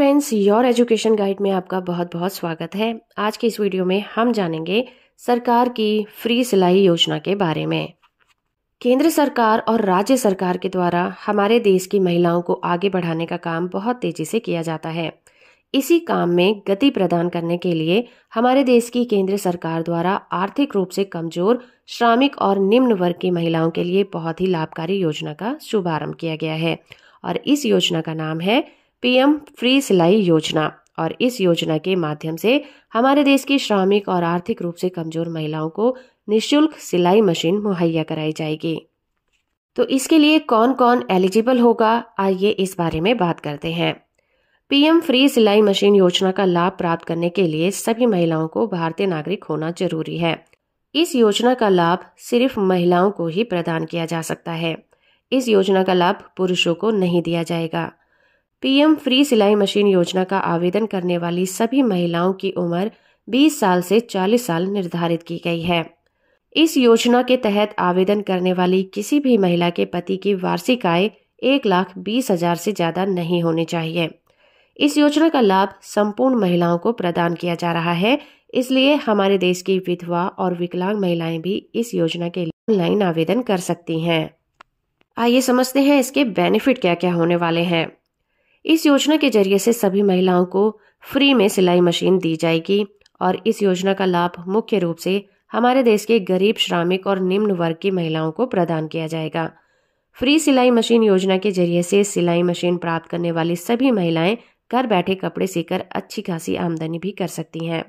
friends your education guide में आपका बहुत बहुत स्वागत है आज के इस वीडियो में हम जानेंगे सरकार की फ्री सिलाई योजना के बारे में केंद्र सरकार और राज्य सरकार के द्वारा हमारे देश की महिलाओं को आगे बढ़ाने का काम बहुत तेजी से किया जाता है इसी काम में गति प्रदान करने के लिए हमारे देश की केंद्र सरकार द्वारा आर्थिक रूप से कमजोर श्रमिक और निम्न वर्ग की महिलाओं के लिए बहुत ही लाभकारी योजना का शुभारंभ किया गया है और इस योजना का नाम है पीएम फ्री सिलाई योजना और इस योजना के माध्यम से हमारे देश की श्रमिक और आर्थिक रूप से कमजोर महिलाओं को निशुल्क सिलाई मशीन मुहैया कराई जाएगी तो इसके लिए कौन कौन एलिजिबल होगा आइए इस बारे में बात करते हैं पीएम फ्री सिलाई मशीन योजना का लाभ प्राप्त करने के लिए सभी महिलाओं को भारतीय नागरिक होना जरूरी है इस योजना का लाभ सिर्फ महिलाओं को ही प्रदान किया जा सकता है इस योजना का लाभ पुरुषों को नहीं दिया जाएगा पीएम फ्री सिलाई मशीन योजना का आवेदन करने वाली सभी महिलाओं की उम्र 20 साल से 40 साल निर्धारित की गई है इस योजना के तहत आवेदन करने वाली किसी भी महिला के पति की वार्षिक आय एक लाख बीस हजार से ज्यादा नहीं होनी चाहिए इस योजना का लाभ संपूर्ण महिलाओं को प्रदान किया जा रहा है इसलिए हमारे देश की विधवा और विकलांग महिलाएं भी इस योजना के ऑनलाइन आवेदन कर सकती हैं आइए समझते हैं इसके बेनिफिट क्या क्या होने वाले हैं इस योजना के जरिए से सभी महिलाओं को फ्री में सिलाई मशीन दी जाएगी और इस योजना का लाभ मुख्य रूप से हमारे देश के गरीब श्रमिक और निम्न वर्ग की महिलाओं को प्रदान किया जाएगा फ्री सिलाई मशीन योजना के जरिए से सिलाई मशीन प्राप्त करने वाली सभी महिलाएं घर बैठे कपड़े सीकर अच्छी खासी आमदनी भी कर सकती हैं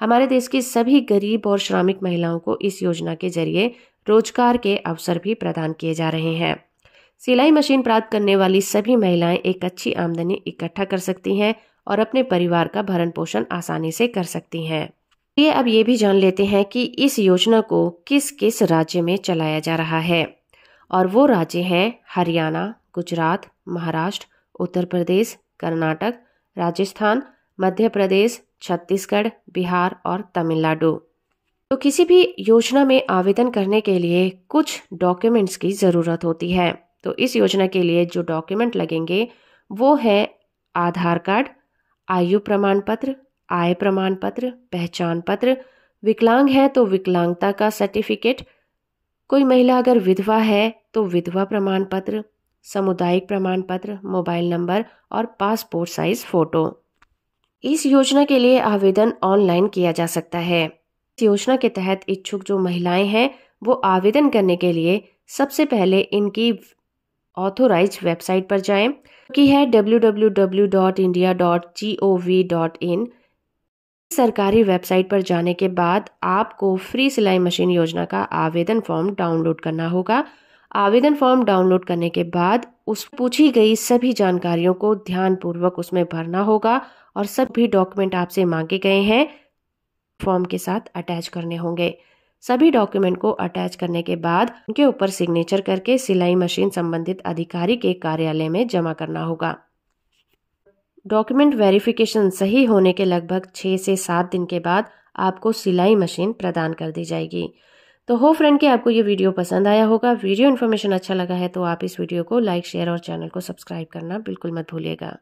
हमारे देश की सभी गरीब और श्रमिक महिलाओं को इस योजना के जरिए रोजगार के अवसर भी प्रदान किए जा रहे हैं सिलाई मशीन प्राप्त करने वाली सभी महिलाएं एक अच्छी आमदनी इकट्ठा कर सकती हैं और अपने परिवार का भरण पोषण आसानी से कर सकती हैं ये अब ये भी जान लेते हैं कि इस योजना को किस किस राज्य में चलाया जा रहा है और वो राज्य हैं हरियाणा गुजरात महाराष्ट्र उत्तर प्रदेश कर्नाटक राजस्थान मध्य प्रदेश छत्तीसगढ़ बिहार और तमिलनाडु तो किसी भी योजना में आवेदन करने के लिए कुछ डॉक्यूमेंट्स की ज़रूरत होती है तो इस योजना के लिए जो डॉक्यूमेंट लगेंगे वो है आधार कार्ड आयु प्रमाण पत्र आय प्रमाण पत्र पहचान पत्र विकलांग है तो विकलांगता का सर्टिफिकेट कोई महिला अगर विधवा है तो विधवा प्रमाण पत्र सामुदायिक प्रमाण पत्र मोबाइल नंबर और पासपोर्ट साइज फोटो इस योजना के लिए आवेदन ऑनलाइन किया जा सकता है इस योजना के तहत इच्छुक जो महिलाएं हैं वो आवेदन करने के लिए सबसे पहले इनकी ऑथोराइज वेबसाइट पर जाएं की है www.india.gov.in सरकारी वेबसाइट पर जाने के बाद आपको फ्री सिलाई मशीन योजना का आवेदन फॉर्म डाउनलोड करना होगा आवेदन फॉर्म डाउनलोड करने के बाद उस पूछी गई सभी जानकारियों को ध्यानपूर्वक उसमें भरना होगा और सभी डॉक्यूमेंट आपसे मांगे गए हैं फॉर्म के साथ अटैच करने होंगे सभी डॉक्यूमेंट को अटैच करने के बाद उनके ऊपर सिग्नेचर करके सिलाई मशीन संबंधित अधिकारी के कार्यालय में जमा करना होगा डॉक्यूमेंट वेरिफिकेशन सही होने के लगभग छः से सात दिन के बाद आपको सिलाई मशीन प्रदान कर दी जाएगी तो हो फ्रेंड कि आपको ये वीडियो पसंद आया होगा वीडियो इन्फॉर्मेशन अच्छा लगा है तो आप इस वीडियो को लाइक शेयर और चैनल को सब्सक्राइब करना बिल्कुल मत भूलिएगा